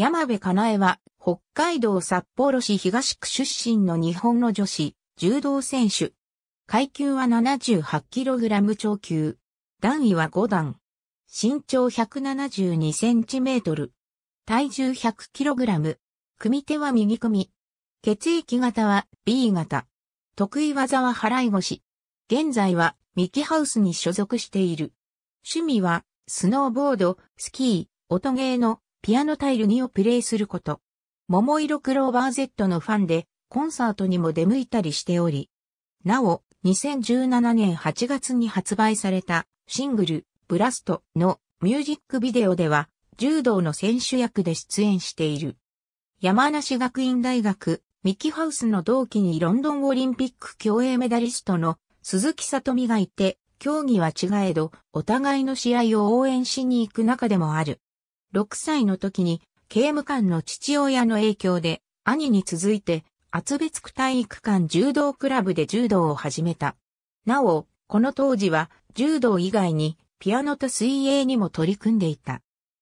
山部かなえは、北海道札幌市東区出身の日本の女子、柔道選手。階級は 78kg 超級。段位は5段。身長 172cm。体重 100kg。組手は右組。血液型は B 型。得意技は払い腰。現在はミキハウスに所属している。趣味はスノーボード、スキー、音ゲーのピアノタイル2をプレイすること。桃色クローバー Z のファンで、コンサートにも出向いたりしており、なお、2017年8月に発売されたシングル、ブラストのミュージックビデオでは、柔道の選手役で出演している。山梨学院大学、ミキハウスの同期にロンドンオリンピック競泳メダリストの鈴木里美がいて、競技は違えど、お互いの試合を応援しに行く中でもある。6歳の時に刑務官の父親の影響で兄に続いて厚別区体育館柔道クラブで柔道を始めた。なお、この当時は柔道以外にピアノと水泳にも取り組んでいた。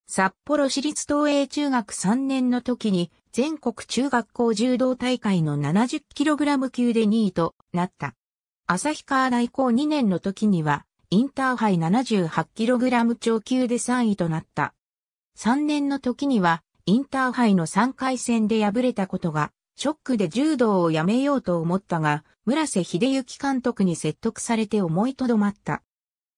札幌市立東映中学3年の時に全国中学校柔道大会の 70kg 級で2位となった。旭川大高2年の時にはインターハイ 78kg 超級で3位となった。3年の時には、インターハイの3回戦で敗れたことが、ショックで柔道をやめようと思ったが、村瀬秀幸監督に説得されて思いとどまった。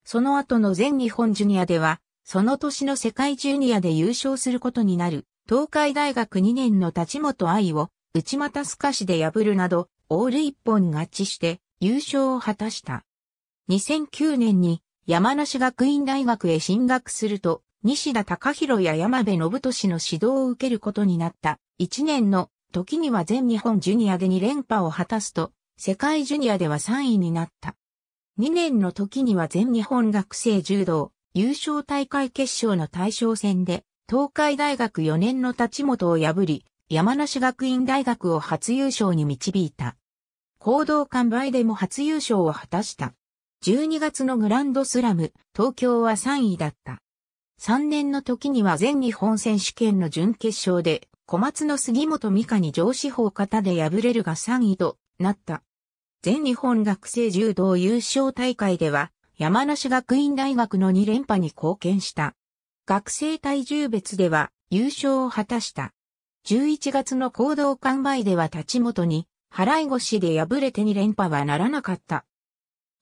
その後の全日本ジュニアでは、その年の世界ジュニアで優勝することになる、東海大学2年の立本愛を、内股透かしで破るなど、オール一本合致して優勝を果たした。2009年に山梨学院大学へ進学すると、西田隆弘や山部信俊の指導を受けることになった1年の時には全日本ジュニアで2連覇を果たすと、世界ジュニアでは3位になった。2年の時には全日本学生柔道優勝大会決勝の対象戦で、東海大学4年の立本を破り、山梨学院大学を初優勝に導いた。行動完売でも初優勝を果たした。12月のグランドスラム、東京は3位だった。3年の時には全日本選手権の準決勝で、小松の杉本美香に上司法方で敗れるが3位となった。全日本学生柔道優勝大会では、山梨学院大学の2連覇に貢献した。学生体重別では優勝を果たした。11月の行動完売では立ち元に、払い腰で敗れて2連覇はならなかった。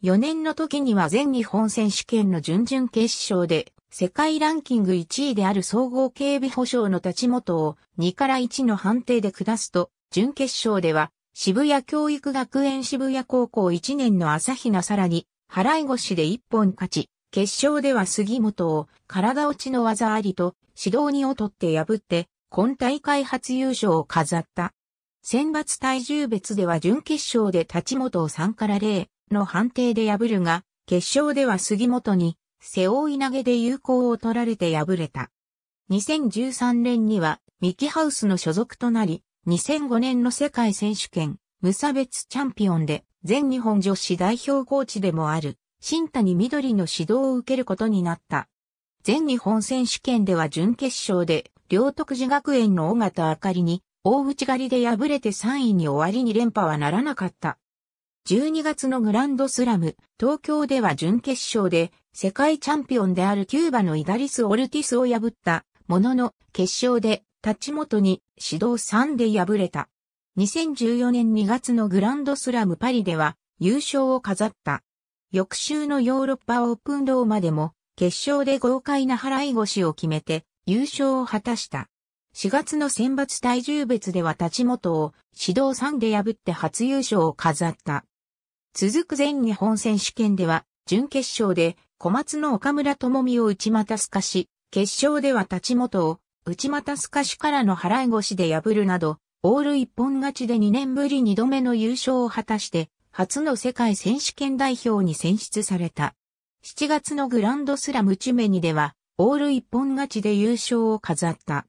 4年の時には全日本選手権の準々決勝で、世界ランキング1位である総合警備保障の立ち元を2から1の判定で下すと、準決勝では渋谷教育学園渋谷高校1年の朝日奈さらに、払い腰で1本勝ち、決勝では杉本を体落ちの技ありと指導に劣って破って、今大会初優勝を飾った。選抜体重別では準決勝で立本を3から0の判定で破るが、決勝では杉本に背負い投げで有効を取られて敗れた。2013年にはミキハウスの所属となり、2005年の世界選手権、無差別チャンピオンで、全日本女子代表コーチでもある、新谷緑の指導を受けることになった。全日本選手権では準決勝で、両徳寺学園の尾形あかりに、大内狩りで敗れて3位に終わりに連覇はならなかった。12月のグランドスラム、東京では準決勝で、世界チャンピオンであるキューバのイダリス・オルティスを破ったものの決勝で立元に指導3で敗れた。2014年2月のグランドスラムパリでは優勝を飾った。翌週のヨーロッパオープンローマでも決勝で豪快な払い腰を決めて優勝を果たした。4月の選抜体重別では立元を指導3で破って初優勝を飾った。続く全日本選手権では準決勝で小松の岡村智美を内股すかし、決勝では立ち元を内股すかしからの払い腰で破るなど、オール一本勝ちで2年ぶり2度目の優勝を果たして、初の世界選手権代表に選出された。7月のグランドスラムチュメニでは、オール一本勝ちで優勝を飾った。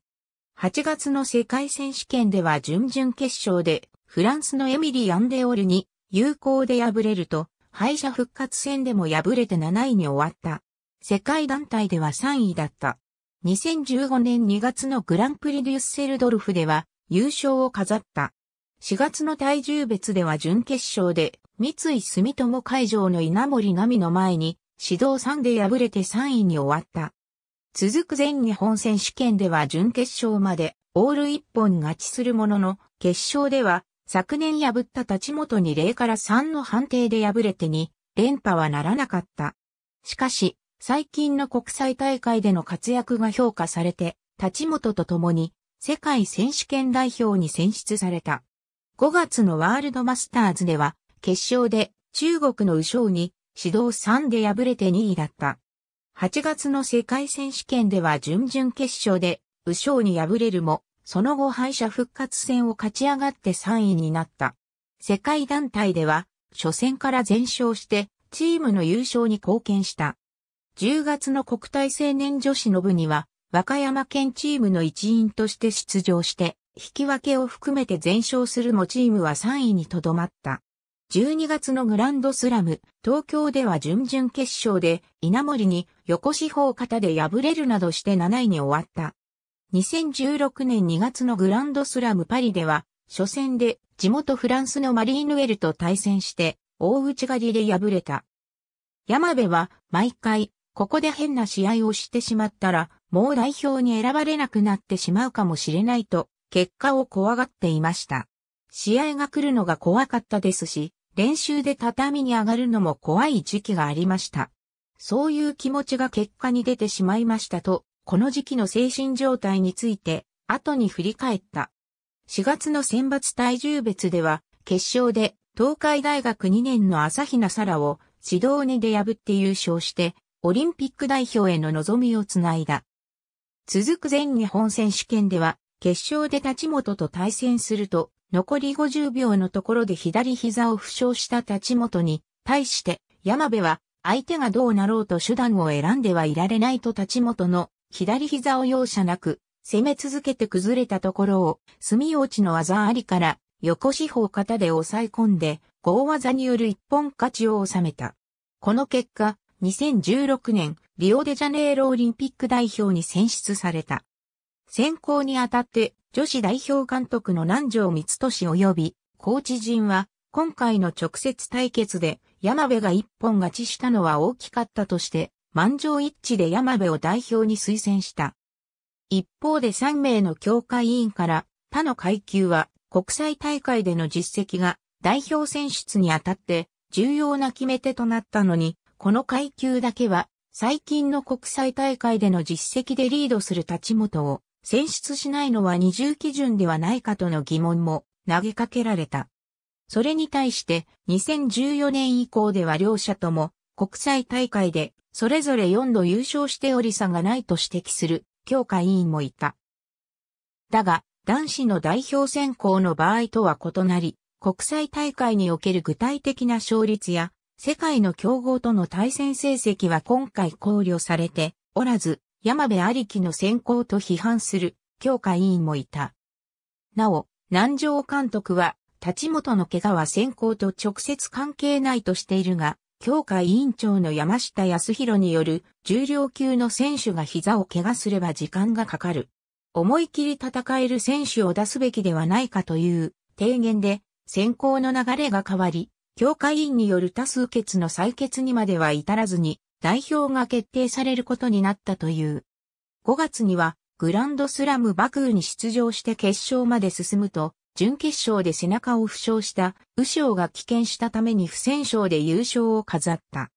8月の世界選手権では準々決勝で、フランスのエミリー・アンデオールに、有効で敗れると、敗者復活戦でも敗れて7位に終わった。世界団体では3位だった。2015年2月のグランプリデュッセルドルフでは優勝を飾った。4月の体重別では準決勝で三井住友会場の稲森奈美の前に指導3で敗れて3位に終わった。続く全日本選手権では準決勝までオール一本勝ちするものの決勝では昨年破った立元に0から3の判定で敗れて2、連覇はならなかった。しかし、最近の国際大会での活躍が評価されて、立元と共に世界選手権代表に選出された。5月のワールドマスターズでは、決勝で中国の宇将に指導3で敗れて2位だった。8月の世界選手権では準々決勝で宇将に敗れるも、その後敗者復活戦を勝ち上がって3位になった。世界団体では、初戦から全勝して、チームの優勝に貢献した。10月の国体青年女子の部には、和歌山県チームの一員として出場して、引き分けを含めて全勝するもチームは3位にとどまった。12月のグランドスラム、東京では準々決勝で稲森に横四方型で敗れるなどして7位に終わった。2016年2月のグランドスラムパリでは、初戦で地元フランスのマリーヌエルと対戦して、大内刈りで敗れた。山部は毎回、ここで変な試合をしてしまったら、もう代表に選ばれなくなってしまうかもしれないと、結果を怖がっていました。試合が来るのが怖かったですし、練習で畳に上がるのも怖い時期がありました。そういう気持ちが結果に出てしまいましたとこの時期の精神状態について、後に振り返った。4月の選抜体重別では、決勝で東海大学2年の朝比奈沙羅を指導2で破って優勝して、オリンピック代表への望みをつないだ。続く全日本選手権では、決勝で立本と対戦すると、残り50秒のところで左膝を負傷した立本に、対して、山部は、相手がどうなろうと手段を選んではいられないと立本の左膝を容赦なく、攻め続けて崩れたところを、墨落ちの技ありから、横四方型で抑え込んで、合技による一本勝ちを収めた。この結果、2016年、リオデジャネイロオリンピック代表に選出された。選考にあたって、女子代表監督の南條光俊及び、コーチ陣は、今回の直接対決で、山部が一本勝ちしたのは大きかったとして、満場一致で山部を代表に推薦した。一方で3名の協会委員から他の階級は国際大会での実績が代表選出にあたって重要な決め手となったのに、この階級だけは最近の国際大会での実績でリードする立本を選出しないのは二重基準ではないかとの疑問も投げかけられた。それに対して2014年以降では両者とも国際大会でそれぞれ4度優勝しており差がないと指摘する強化委員もいた。だが、男子の代表選考の場合とは異なり、国際大会における具体的な勝率や、世界の競合との対戦成績は今回考慮されておらず、山部ありきの選考と批判する強化委員もいた。なお、南城監督は、立元の怪我は選考と直接関係ないとしているが、協会委員長の山下康弘による重量級の選手が膝を怪我すれば時間がかかる。思い切り戦える選手を出すべきではないかという提言で選考の流れが変わり、協会委員による多数決の採決にまでは至らずに代表が決定されることになったという。5月にはグランドスラムバクーに出場して決勝まで進むと、準決勝で背中を負傷した、右翔が棄権したために不戦勝で優勝を飾った。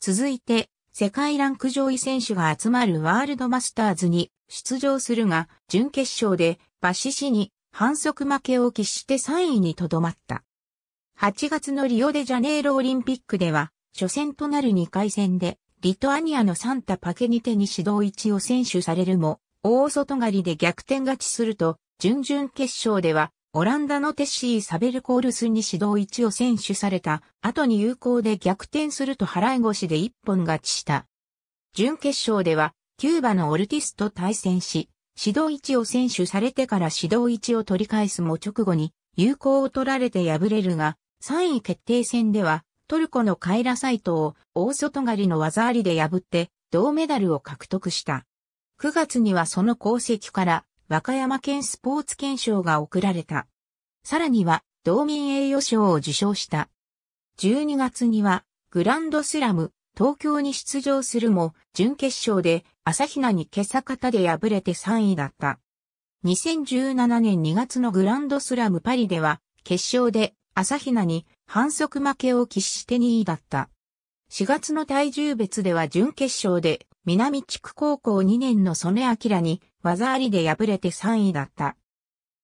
続いて、世界ランク上位選手が集まるワールドマスターズに出場するが、準決勝でバシシに反則負けを喫して3位にとどまった。8月のリオデジャネイロオリンピックでは、初戦となる2回戦で、リトアニアのサンタパケニテに指導1を選手されるも、大外刈りで逆転勝ちすると、準々決勝では、オランダのテッシー・サベルコールスに指導1を選手された後に有効で逆転すると払い腰で一本勝ちした。準決勝では、キューバのオルティスと対戦し、指導1を選手されてから指導1を取り返すも直後に、有効を取られて敗れるが、3位決定戦では、トルコのカイラサイトを大外刈りの技ありで破って、銅メダルを獲得した。9月にはその功績から、和歌山県スポーツ憲章が贈られた。さらには、道民栄誉賞を受賞した。12月には、グランドスラム、東京に出場するも、準決勝で、朝比奈に今朝方で敗れて3位だった。2017年2月のグランドスラムパリでは、決勝で、朝比奈に反則負けを喫して2位だった。4月の体重別では準決勝で南地区高校2年の曽根明に技ありで敗れて3位だった。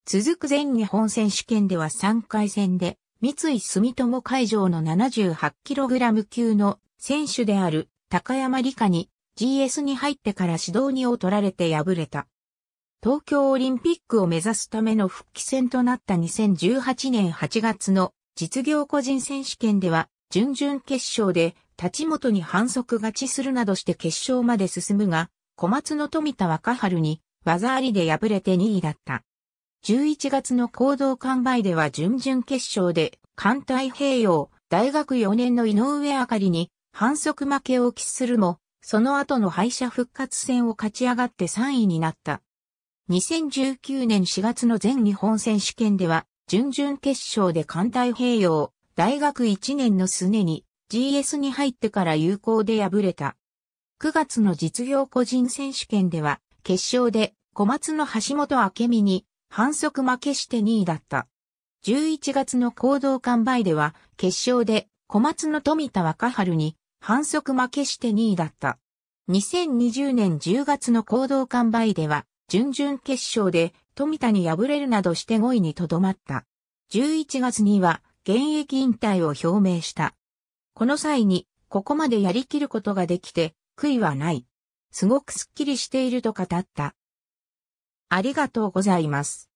続く全日本選手権では3回戦で、三井住友会場の 78kg 級の選手である高山理香に GS に入ってから指導2を取られて敗れた。東京オリンピックを目指すための復帰戦となった2018年8月の実業個人選手権では準々決勝で立元に反則勝ちするなどして決勝まで進むが、小松の富田若春に技ありで敗れて2位だった。11月の行動完売では準々決勝で関太平洋大学4年の井上あかりに反則負けを喫するも、その後の敗者復活戦を勝ち上がって3位になった。2019年4月の全日本選手権では、準々決勝で関太平洋大学1年のすねに GS に入ってから有効で敗れた。9月の実業個人選手権では、決勝で小松の橋本明美に反則負けして2位だった。11月の行動完売では、決勝で小松の富田若春に反則負けして2位だった。2020年10月の行動完売では、準々決勝で富田に敗れるなどして5位にとどまった。11月には現役引退を表明した。この際に、ここまでやりきることができて、悔いはない。すごくスッキリしていると語った。ありがとうございます。